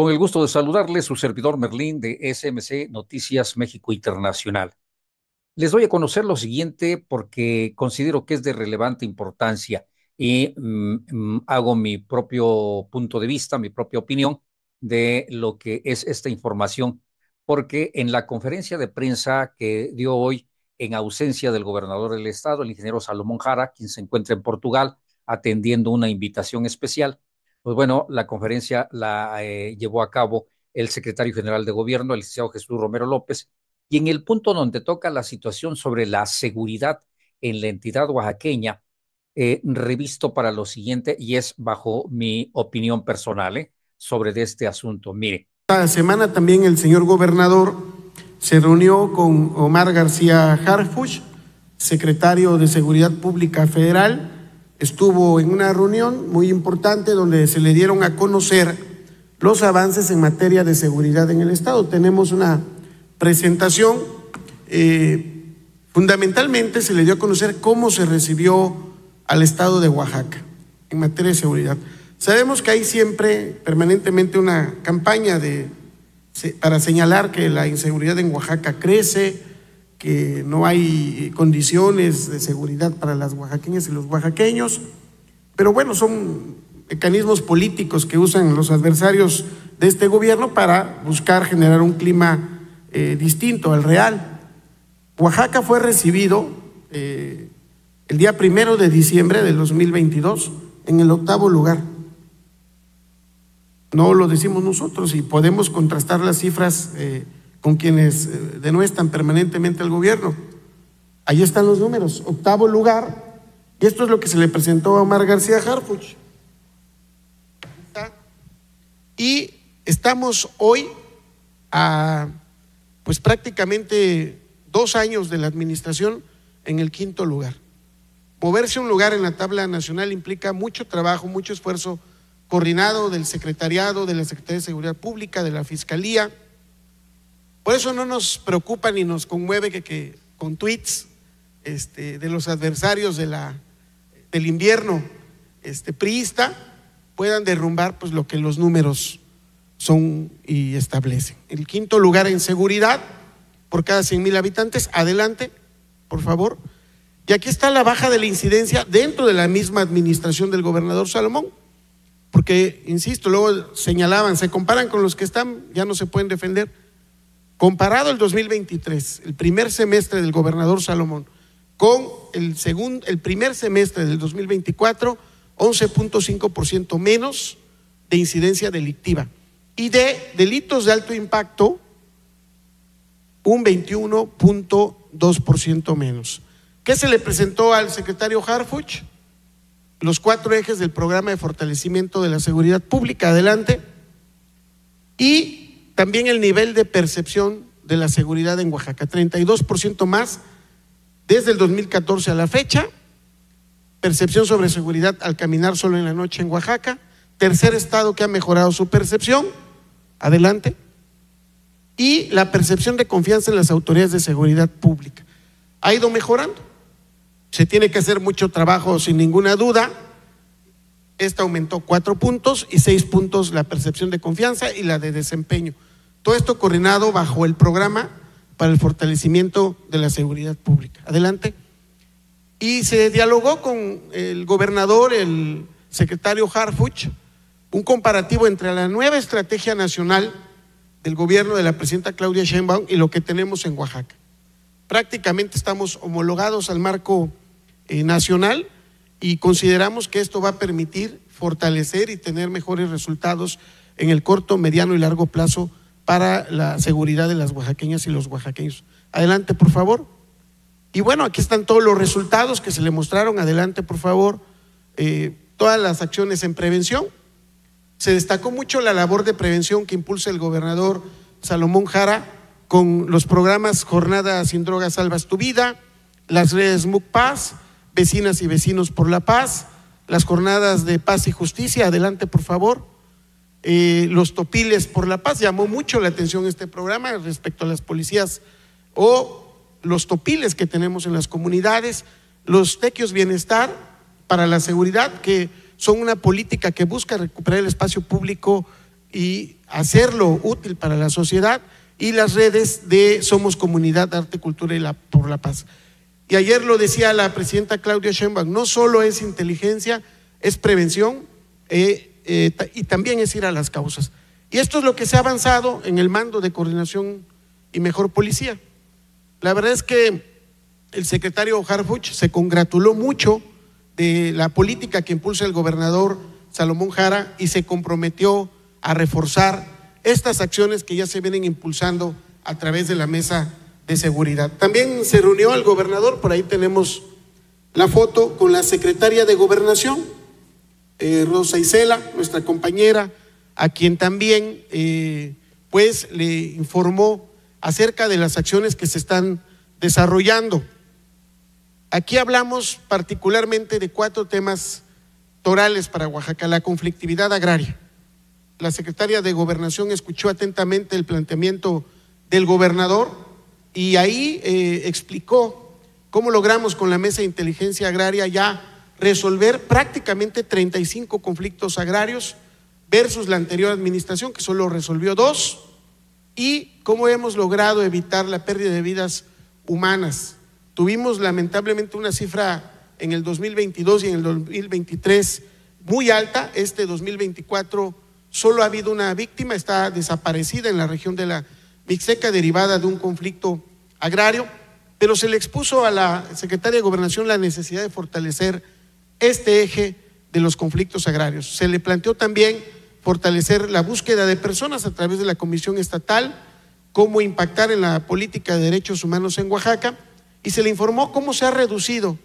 Con el gusto de saludarle, su servidor Merlín de SMC Noticias México Internacional. Les doy a conocer lo siguiente porque considero que es de relevante importancia y mm, mm, hago mi propio punto de vista, mi propia opinión de lo que es esta información, porque en la conferencia de prensa que dio hoy en ausencia del gobernador del estado, el ingeniero Salomón Jara, quien se encuentra en Portugal atendiendo una invitación especial, pues bueno, la conferencia la eh, llevó a cabo el secretario general de gobierno, el licenciado Jesús Romero López, y en el punto donde toca la situación sobre la seguridad en la entidad oaxaqueña, eh, revisto para lo siguiente, y es bajo mi opinión personal eh, sobre este asunto. Mire. Esta semana también el señor gobernador se reunió con Omar García Harfuch, secretario de Seguridad Pública Federal, estuvo en una reunión muy importante donde se le dieron a conocer los avances en materia de seguridad en el Estado. Tenemos una presentación, eh, fundamentalmente se le dio a conocer cómo se recibió al Estado de Oaxaca en materia de seguridad. Sabemos que hay siempre permanentemente una campaña de, para señalar que la inseguridad en Oaxaca crece, que no hay condiciones de seguridad para las oaxaqueñas y los oaxaqueños, pero bueno, son mecanismos políticos que usan los adversarios de este gobierno para buscar generar un clima eh, distinto al real. Oaxaca fue recibido eh, el día primero de diciembre del 2022 en el octavo lugar. No lo decimos nosotros y podemos contrastar las cifras. Eh, con quienes eh, denuestan permanentemente al gobierno. Ahí están los números. Octavo lugar. Y esto es lo que se le presentó a Omar García Harfuch. Y estamos hoy a pues prácticamente dos años de la administración en el quinto lugar. Moverse un lugar en la tabla nacional implica mucho trabajo, mucho esfuerzo coordinado del secretariado, de la Secretaría de Seguridad Pública, de la Fiscalía, por eso no nos preocupa ni nos conmueve que, con tweets este, de los adversarios de la, del invierno este, priista puedan derrumbar pues, lo que los números son y establecen. El quinto lugar en seguridad por cada 100 mil habitantes. Adelante, por favor. Y aquí está la baja de la incidencia dentro de la misma administración del gobernador Salomón. Porque, insisto, luego señalaban, se comparan con los que están, ya no se pueden defender. Comparado el 2023, el primer semestre del gobernador Salomón, con el, segundo, el primer semestre del 2024, 11.5% menos de incidencia delictiva. Y de delitos de alto impacto, un 21.2% menos. ¿Qué se le presentó al secretario Harfuch? Los cuatro ejes del programa de fortalecimiento de la seguridad pública, adelante. Y también el nivel de percepción de la seguridad en Oaxaca, 32% más desde el 2014 a la fecha. Percepción sobre seguridad al caminar solo en la noche en Oaxaca. Tercer estado que ha mejorado su percepción. Adelante. Y la percepción de confianza en las autoridades de seguridad pública. Ha ido mejorando. Se tiene que hacer mucho trabajo sin ninguna duda. Esta aumentó cuatro puntos y seis puntos la percepción de confianza y la de desempeño. Todo esto coordinado bajo el programa para el fortalecimiento de la seguridad pública. Adelante. Y se dialogó con el gobernador, el secretario Harfuch, un comparativo entre la nueva estrategia nacional del gobierno de la presidenta Claudia Sheinbaum y lo que tenemos en Oaxaca. Prácticamente estamos homologados al marco eh, nacional y consideramos que esto va a permitir fortalecer y tener mejores resultados en el corto, mediano y largo plazo para la seguridad de las oaxaqueñas y los oaxaqueños. Adelante, por favor. Y bueno, aquí están todos los resultados que se le mostraron. Adelante, por favor. Eh, todas las acciones en prevención. Se destacó mucho la labor de prevención que impulsa el gobernador Salomón Jara con los programas Jornada sin drogas salvas tu vida, las redes MUC Paz, Vecinas y Vecinos por la Paz, las jornadas de paz y justicia. Adelante, por favor. Eh, los topiles por la paz. Llamó mucho la atención este programa respecto a las policías o los topiles que tenemos en las comunidades, los tequios bienestar para la seguridad, que son una política que busca recuperar el espacio público y hacerlo útil para la sociedad, y las redes de Somos Comunidad, Arte, Cultura y la, por la Paz. Y ayer lo decía la presidenta Claudia Sheinbaum, no solo es inteligencia, es prevención, eh, eh, y también es ir a las causas. Y esto es lo que se ha avanzado en el mando de coordinación y mejor policía. La verdad es que el secretario Harfuch se congratuló mucho de la política que impulsa el gobernador Salomón Jara y se comprometió a reforzar estas acciones que ya se vienen impulsando a través de la mesa de seguridad. También se reunió al gobernador, por ahí tenemos la foto, con la secretaria de gobernación eh, Rosa Isela, nuestra compañera, a quien también eh, pues le informó acerca de las acciones que se están desarrollando. Aquí hablamos particularmente de cuatro temas torales para Oaxaca, la conflictividad agraria. La secretaria de Gobernación escuchó atentamente el planteamiento del gobernador y ahí eh, explicó cómo logramos con la Mesa de Inteligencia Agraria ya resolver prácticamente 35 conflictos agrarios versus la anterior administración que solo resolvió dos y cómo hemos logrado evitar la pérdida de vidas humanas. Tuvimos lamentablemente una cifra en el 2022 y en el 2023 muy alta. Este 2024 solo ha habido una víctima, está desaparecida en la región de la Mixeca, derivada de un conflicto agrario, pero se le expuso a la secretaria de Gobernación la necesidad de fortalecer este eje de los conflictos agrarios. Se le planteó también fortalecer la búsqueda de personas a través de la Comisión Estatal, cómo impactar en la política de derechos humanos en Oaxaca, y se le informó cómo se ha reducido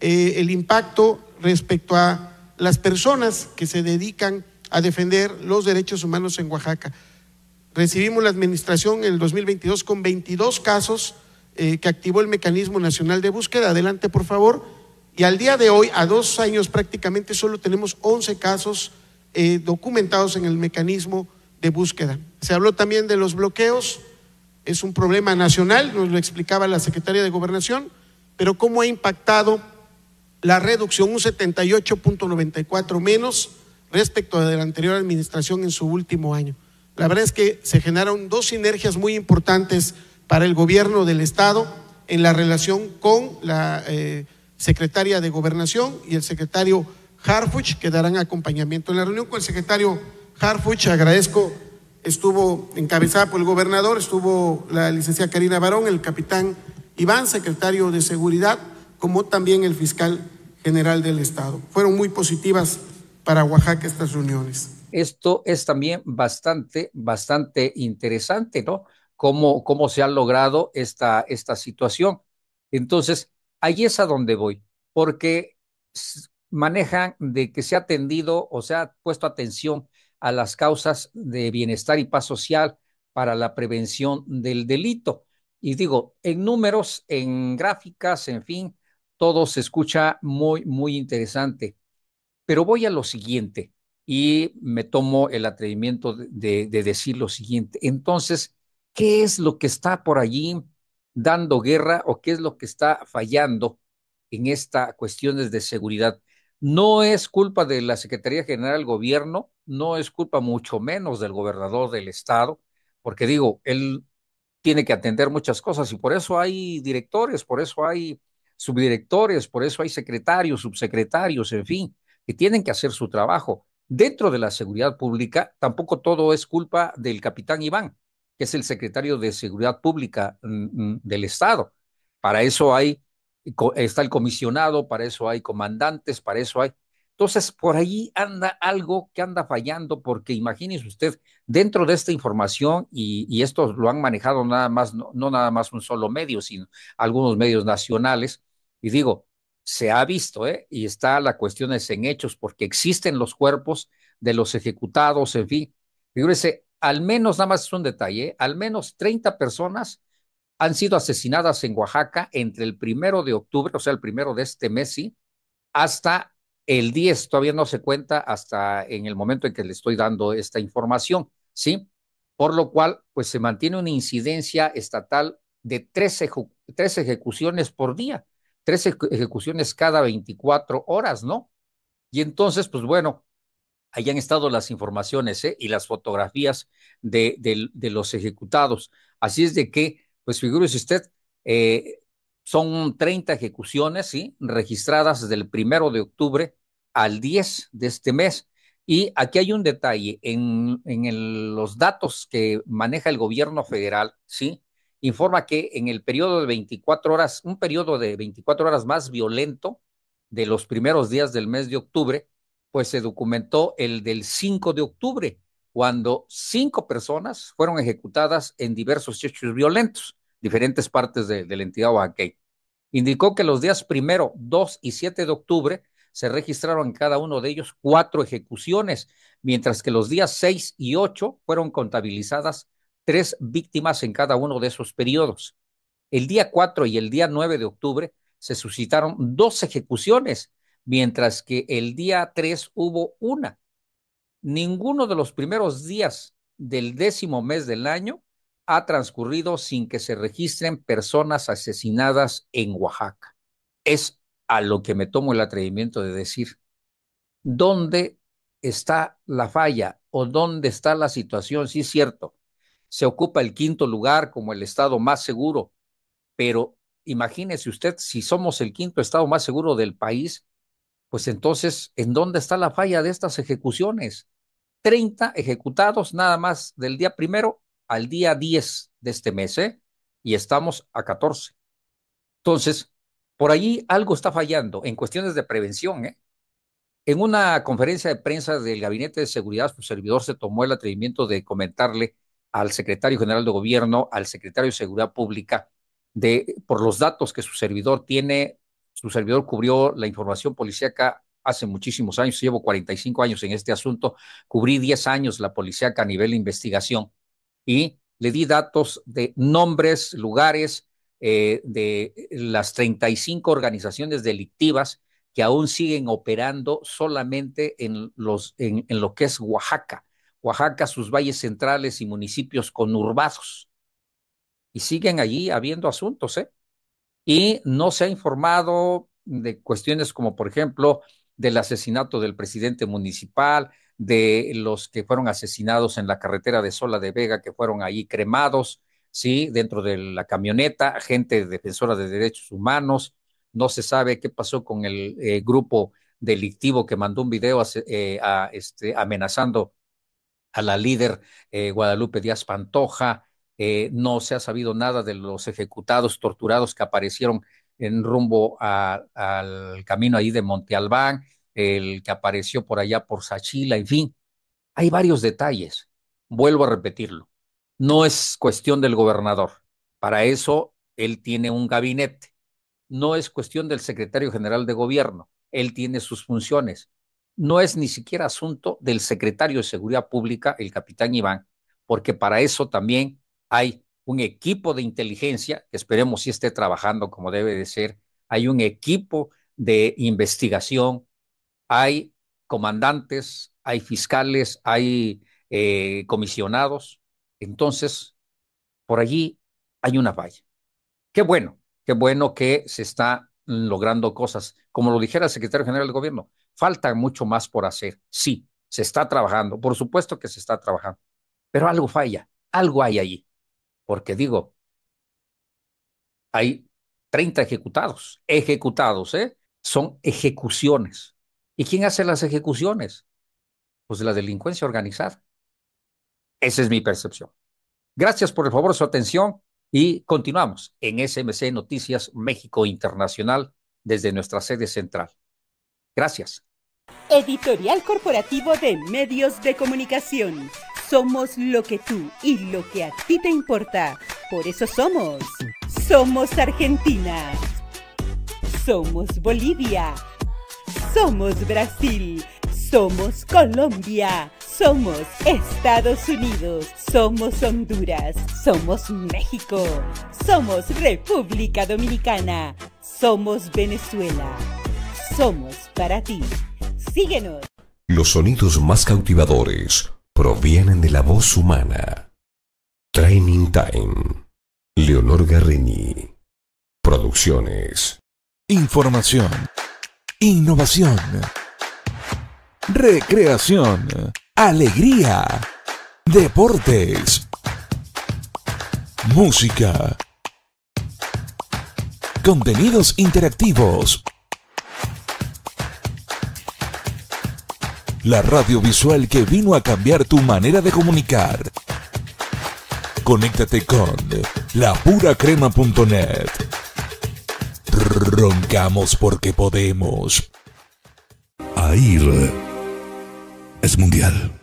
eh, el impacto respecto a las personas que se dedican a defender los derechos humanos en Oaxaca. Recibimos la administración en el 2022 con 22 casos eh, que activó el Mecanismo Nacional de Búsqueda. Adelante, por favor. Y al día de hoy, a dos años prácticamente, solo tenemos 11 casos eh, documentados en el mecanismo de búsqueda. Se habló también de los bloqueos, es un problema nacional, nos lo explicaba la Secretaría de Gobernación, pero cómo ha impactado la reducción, un 78.94 menos respecto a la anterior administración en su último año. La verdad es que se generaron dos sinergias muy importantes para el gobierno del Estado en la relación con la... Eh, secretaria de Gobernación y el secretario Harfuch, que darán acompañamiento en la reunión con el secretario Harfuch. Agradezco, estuvo encabezada por el gobernador, estuvo la licenciada Karina Barón, el capitán Iván, secretario de Seguridad, como también el fiscal general del Estado. Fueron muy positivas para Oaxaca estas reuniones. Esto es también bastante, bastante interesante, ¿no? Cómo, cómo se ha logrado esta, esta situación. Entonces, Allí es a donde voy, porque manejan de que se ha atendido o se ha puesto atención a las causas de bienestar y paz social para la prevención del delito. Y digo, en números, en gráficas, en fin, todo se escucha muy, muy interesante. Pero voy a lo siguiente y me tomo el atrevimiento de, de decir lo siguiente. Entonces, ¿qué es lo que está por allí dando guerra o qué es lo que está fallando en estas cuestiones de seguridad. No es culpa de la Secretaría General del Gobierno, no es culpa mucho menos del gobernador del estado, porque digo, él tiene que atender muchas cosas y por eso hay directores, por eso hay subdirectores, por eso hay secretarios, subsecretarios, en fin, que tienen que hacer su trabajo. Dentro de la seguridad pública, tampoco todo es culpa del capitán Iván que es el secretario de Seguridad Pública mm, mm, del Estado. Para eso hay, está el comisionado, para eso hay comandantes, para eso hay. Entonces, por ahí anda algo que anda fallando, porque imagínese usted, dentro de esta información, y, esto lo han manejado nada más, no, nada más un solo medio, sino algunos medios nacionales, y digo, se ha visto, ¿eh? y está la cuestión es en hechos, porque existen los cuerpos de los ejecutados, en fin. Fíjese, al menos, nada más es un detalle, al menos 30 personas han sido asesinadas en Oaxaca entre el primero de octubre, o sea, el primero de este mes, sí, hasta el 10. Todavía no se cuenta hasta en el momento en que le estoy dando esta información, ¿sí? Por lo cual, pues se mantiene una incidencia estatal de tres, ejecuciones por día, tres ejecuciones cada 24 horas, ¿no? Y entonces, pues bueno, Allí han estado las informaciones ¿eh? y las fotografías de, los ejecutados. Así es de que, pues figúrese usted, eh, son 30 ejecuciones ¿sí? registradas del primero de octubre al 10 de este mes. Y aquí hay un detalle, en, los datos que maneja el gobierno federal, ¿sí? informa que en el periodo de 24 horas, un periodo de 24 horas más violento de los primeros días del mes de octubre, pues se documentó el del 5 de octubre, cuando cinco personas fueron ejecutadas en diversos hechos violentos, diferentes partes de, la entidad Oaxaca. Indicó que los días primero, 2 y 7 de octubre se registraron en cada uno de ellos cuatro ejecuciones, mientras que los días 6 y 8 fueron contabilizadas tres víctimas en cada uno de esos periodos. El día 4 y el día 9 de octubre se suscitaron dos ejecuciones, mientras que el día 3 hubo una. Ninguno de los primeros días del décimo mes del año ha transcurrido sin que se registren personas asesinadas en Oaxaca. Es a lo que me tomo el atrevimiento de decir. ¿Dónde está la falla o dónde está la situación? Sí, es cierto. Se ocupa el quinto lugar como el estado más seguro, pero imagínese usted si somos el quinto estado más seguro del país, pues entonces, ¿en dónde está la falla de estas ejecuciones? 30 ejecutados nada más del día primero al día 10 de este mes, ¿eh? y estamos a 14. Entonces, por allí algo está fallando en cuestiones de prevención. ¿eh? En una conferencia de prensa del Gabinete de Seguridad, su servidor se tomó el atrevimiento de comentarle al secretario general de gobierno, al secretario de Seguridad Pública, de, por los datos que su servidor tiene su servidor cubrió la información policíaca hace muchísimos años, llevo 45 años en este asunto, cubrí 10 años la policíaca a nivel de investigación y le di datos de nombres, lugares eh, de las 35 organizaciones delictivas que aún siguen operando solamente en, los, lo que es Oaxaca. Oaxaca, sus valles centrales y municipios conurbados. Y siguen allí habiendo asuntos, ¿eh? y no se ha informado de cuestiones como, por ejemplo, del asesinato del presidente municipal, de los que fueron asesinados en la carretera de Sola de Vega, que fueron ahí cremados, ¿sí? Dentro de la camioneta, gente defensora de derechos humanos. No se sabe qué pasó con el eh, grupo delictivo que mandó un video eh, este, amenazando a la líder eh, Guadalupe Díaz Pantoja, eh, no se ha sabido nada de los ejecutados, torturados que aparecieron en rumbo al camino ahí de Monte Albán, el que apareció por allá por Sachila, en fin. Hay varios detalles. Vuelvo a repetirlo. No es cuestión del gobernador. Para eso él tiene un gabinete. No es cuestión del secretario general de gobierno. Él tiene sus funciones. No es ni siquiera asunto del secretario de Seguridad Pública, el capitán Iván, porque para eso también hay un equipo de inteligencia, que esperemos si esté trabajando como debe de ser, hay un equipo de investigación, hay comandantes, hay fiscales, hay eh, comisionados. Entonces, por allí hay una falla. Qué bueno, qué bueno que se está logrando cosas. Como lo dijera el secretario general del gobierno, falta mucho más por hacer. Sí, se está trabajando, por supuesto que se está trabajando, pero algo falla, algo hay allí. Porque digo, hay 30 ejecutados, ejecutados, ¿eh? Son ejecuciones. ¿Y quién hace las ejecuciones? Pues la delincuencia organizada. Esa es mi percepción. Gracias por el favor su atención y continuamos en SMC Noticias México Internacional desde nuestra sede central. Gracias. Editorial Corporativo de Medios de Comunicación. Somos lo que tú y lo que a ti te importa. Por eso somos. Somos Argentina. Somos Bolivia. Somos Brasil. Somos Colombia. Somos Estados Unidos. Somos Honduras. Somos México. Somos República Dominicana. Somos Venezuela. Somos para ti. Síguenos. Los sonidos más cautivadores provienen de la voz humana. Training Time. Leonor Garrini. Producciones. Información. Innovación. Recreación. Alegría. Deportes. Música. Contenidos interactivos. la radio visual que vino a cambiar tu manera de comunicar. Conéctate con lapuracrema.net. Roncamos porque podemos. AIR es mundial.